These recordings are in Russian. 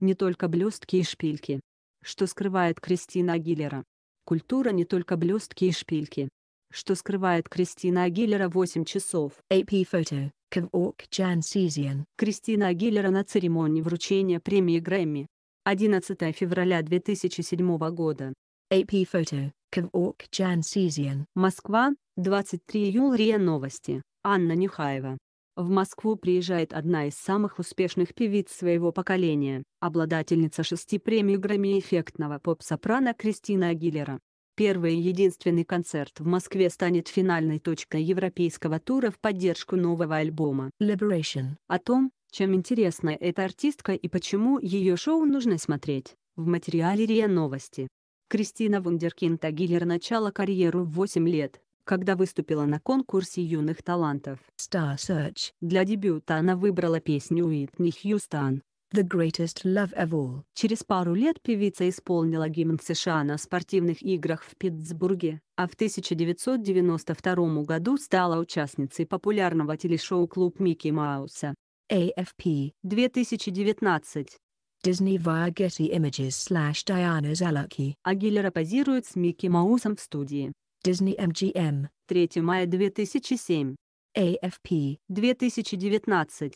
не только блестки и шпильки. Что скрывает Кристина Агилера? Культура не только блестки и шпильки. Что скрывает Кристина Агилера 8 часов? AP Photo, Кавок Джан Сизиан. Кристина Агилера на церемонии вручения премии Грэмми. 11 февраля 2007 года. AP Photo, Кавок Джан Сизиан. Москва, 23 июля. Новости. Анна Нюхаева. В Москву приезжает одна из самых успешных певиц своего поколения, обладательница шести премий Грэмми эффектного поп-сопрано Кристина Агилера. Первый и единственный концерт в Москве станет финальной точкой европейского тура в поддержку нового альбома Liberation. О том, чем интересна эта артистка и почему ее шоу нужно смотреть, в материале РИА Новости. Кристина Вундеркинд Агилер начала карьеру в 8 лет, когда выступила на конкурсе юных талантов. Star Search. Для дебюта она выбрала песню Уитни Хьюстон. The Greatest Love of All. Через пару лет певица исполнила гимн США на спортивных играх в Питтсбурге, а в 1992 году стала участницей популярного телешоу «Клуб Микки Мауса». AFP 2019 Disney via Getty Images slash Diana Zalucky. Агилера позирует с Микки Маусом в студии. Disney MGM, 3 мая 2007. AFP, 2019.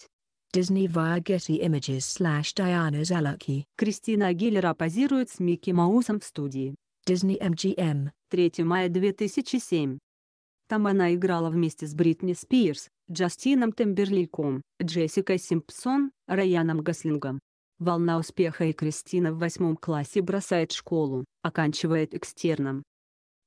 Disney via Getty Images slash Diana Zalucky. Кристина Агилера позирует с Микки Маусом в студии. Disney MGM, 3 мая 2007. Там она играла вместе с Бритни Спирс, Джастином Темберликом, Джессикой Симпсон, Райаном Гослингом. Волна успеха и Кристина в восьмом классе бросает школу, оканчивает экстерном,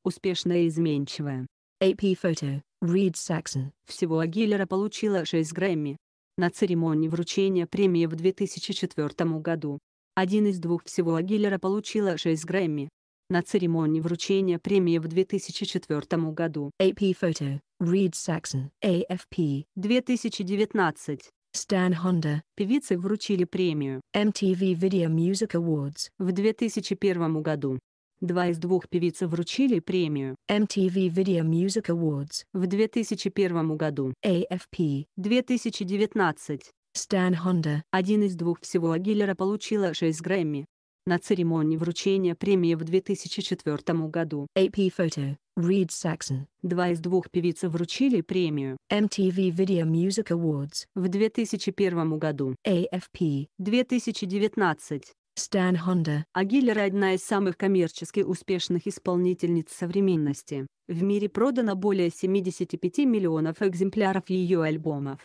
успешная изменчивая. AP Photo, Reed Saxon. Всего Агилера получила 6 Грэмми. На церемонии вручения премии в 2004 году. Один из двух всего Агилера получила 6 Грэмми. На церемонии вручения премии в 2004 году. AP Photo, Reed Saxon. AFP. 2019. Стан Хонда. Певицы вручили премию MTV Video Music Awards в 2001 году. Два из двух певиц вручили премию MTV Video Music Awards в 2001 году. AFP 2019. Стэн Хонда. Один из двух всего Агилера получила 6 Грэмми. На церемонии вручения премии в 2004 году. AP Photo. Reed Saxon. Два из двух певиц вручили премию MTV Video Music Awards в 2001 году. AFP 2019. Стэн Хонда. А Гиллер одна из самых коммерчески успешных исполнительниц современности. В мире продано более 75 миллионов экземпляров ее альбомов.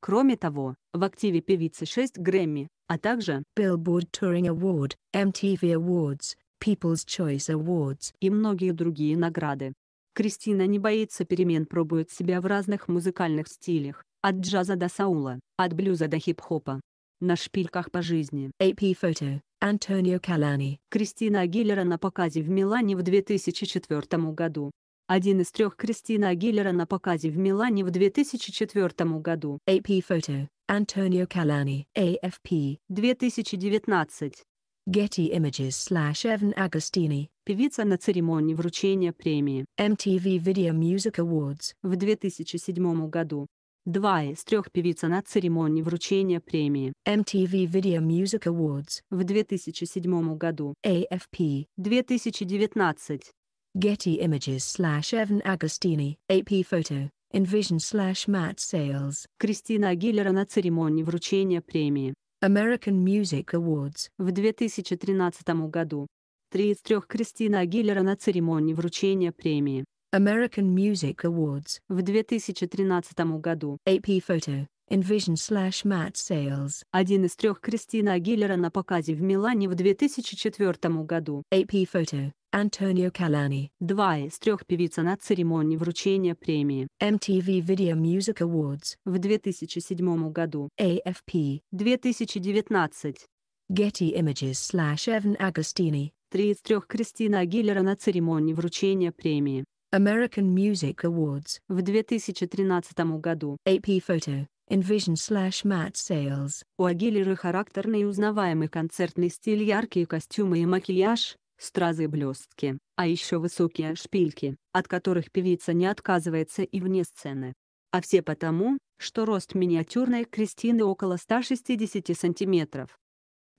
Кроме того, в активе певицы 6 Грэмми, а также Billboard Touring Award, MTV Awards, People's Choice Awards и многие другие награды. Кристина не боится перемен, пробует себя в разных музыкальных стилях, от джаза до саула, от блюза до хип-хопа на шпильках по жизни. AP Photo Антонио Калани. Кристина Агилера на показе в Милане в 2004 году. Один из трех Кристина Агилера на показе в Милане в 2004 году. AP Photo Антонио Калани. AFP. 2019. Getty Images slash Evan Agostini. Певица на церемонии вручения премии MTV Video Music Awards в 2007 году. Два из трех певиц на церемонии вручения премии MTV Video Music Awards в 2007 году AFP 2019 Getty Images slash Evan Agostini AP Photo Envision slash Matt Sales Кристина Агилера на церемонии вручения премии American Music Awards в 2013 году. Три из трех Кристина Агилера на церемонии вручения премии American Music Awards. В 2013 году AP Photo Envision slash Matt Sales. Один из трех Кристина Агилера на показе в Милане в 2004 году. AP Photo Antonio Calani. Два из трех певица на церемонии вручения премии MTV Video Music Awards в 2007 году. AFP 2019. Getty Images slash Evan Agostini. Три из трех Кристина Агилера на церемонии вручения премии American Music Awards. В 2013 году AP Photo Envision slash Matt Sales. У Агилеры характерный и узнаваемый концертный стиль яркие костюмы и макияж, стразы и блестки, а еще высокие шпильки, от которых певица не отказывается и вне сцены. А все потому, что рост миниатюрной Кристины около 160 сантиметров.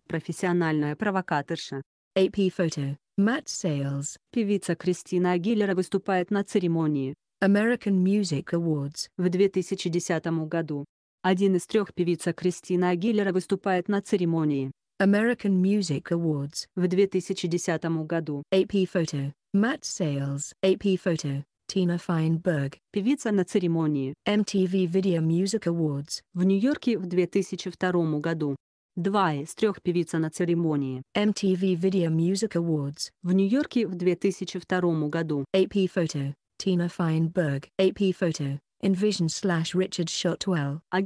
Профессиональная провокаторша. AP Photo Matt Sales. Певица Кристина Агилера выступает на церемонии American Music Awards в 2010 году. Один из трех певица Кристина Агилера выступает на церемонии American Music Awards в 2010 году. AP Photo. Matt Sales. AP Photo. Тина Файнберг, певица на церемонии MTV Video Music Awards в Нью-Йорке в 2002 году. Два из трех певица на церемонии MTV Video Music Awards в Нью-Йорке в 2002 году. AP Photo, Tina Feinberg. AP Photo, Envision slash Richard Shotwell. А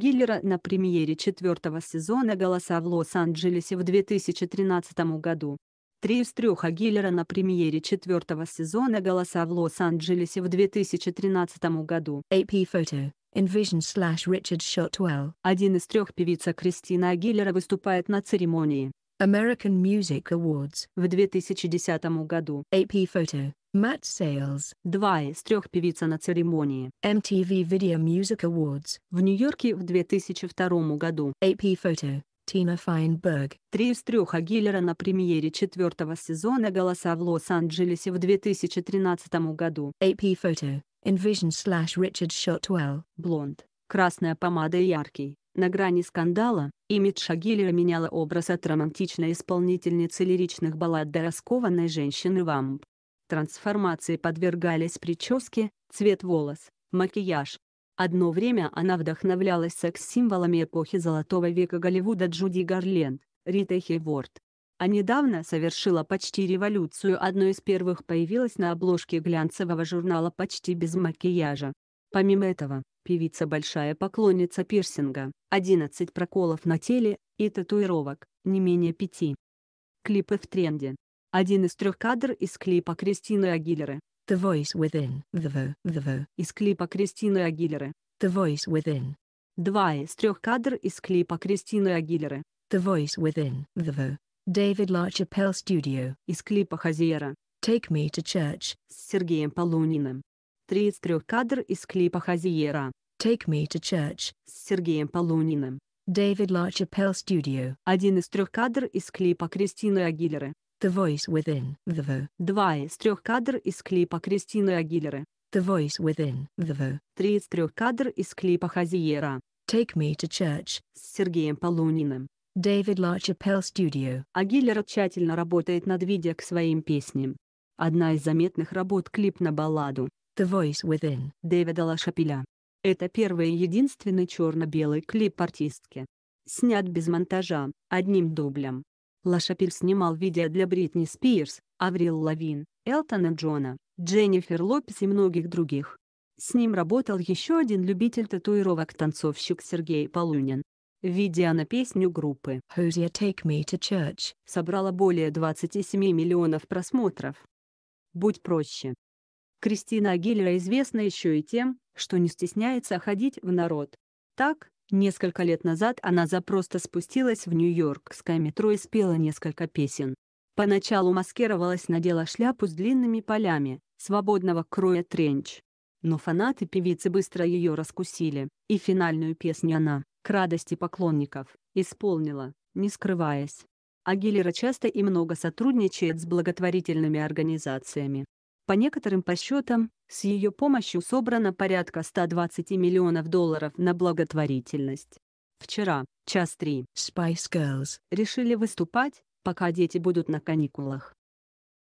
на премьере четвертого сезона «Голоса в Лос-Анджелесе» в 2013 году. Три из трех Агилера на премьере четвертого сезона «Голоса в Лос-Анджелесе» в 2013 году. AP Photo, Envision slash Richard Shotwell. Один из трех певица Кристина Агилера выступает на церемонии. American Music Awards в 2010 году. AP Photo. Matt Sales. Два из трех певица на церемонии. MTV Video Music Awards. В Нью-Йорке в 2002 году. AP Photo. Тина Файнберг. Три из трех Агилера на премьере четвертого сезона «Голоса» в Лос-Анджелесе в 2013 году. AP Photo. Envision slash Richard Shotwell. Блонд, красная помада и яркий, на грани скандала, имидж Шагилера меняла образ от романтичной исполнительницы лиричных баллад до раскованной женщины вамп. Трансформации подвергались прическе, цвет волос, макияж. Одно время она вдохновлялась секс-символами эпохи Золотого века Голливуда Джуди Гарленд, Рита Хейворд, а недавно совершила почти революцию, Одно из первых появилось на обложке глянцевого журнала почти без макияжа. Помимо этого, певица большая поклонница пирсинга, 11 проколов на теле и татуировок, не менее пяти. Клипы в тренде. Один из трех кадр из клипа Кристины Агилеры The Voice Within, The Vo, The Vo, из клипа Кристины Агилеры The Voice Within. Два из трех кадр из клипа Кристины Агилеры The Voice Within, The Vo, David LaChapelle Studio. Из клипа «Хозера» «Take Me to Church» с Сергеем Полуниным. 33 кадр из клипа «Хозера» «Take Me to Church» с Сергеем Полуниным. David LaChapelle Studio. Один из трех кадр из клипа Кристины Агилеры. The Voice Within The Vo. Два из трех кадр из клипа Кристины Агилеры. The Voice Within The Vo. Три из трех кадр из клипа Хазиера. Take Me to Church с Сергеем Полуниным. Дэвид LaChapelle Студио. А тщательно работает над видео к своим песням. Одна из заметных работ — клип на балладу «The Voice Within» Дэвида Лашапеля. Это первый и единственный черно-белый клип артистки. Снят без монтажа, одним дублем. Лашапель снимал видео для Бритни Спирс, Аврил Лавин, Элтона Джона, Дженнифер Лопес и многих других. С ним работал еще один любитель татуировок танцовщик Сергей Полунин. Ведя а на песню группы «Hosea Take Me to Church» собрала более 27 миллионов просмотров. Будь проще. Кристина Агилера известна еще и тем, что не стесняется ходить в народ. Так, несколько лет назад она запросто спустилась в Нью-Йоркское метро и спела несколько песен. Поначалу маскировалась, надела шляпу с длинными полями, свободного кроя тренч. Но фанаты певицы быстро ее раскусили, и финальную песню она к радости поклонников, исполнила, не скрываясь. Агилера часто и много сотрудничает с благотворительными организациями. По некоторым подсчетам, с ее помощью собрано порядка 120 миллионов долларов на благотворительность. Вчера, час три, Spice Girls решили выступать, пока дети будут на каникулах.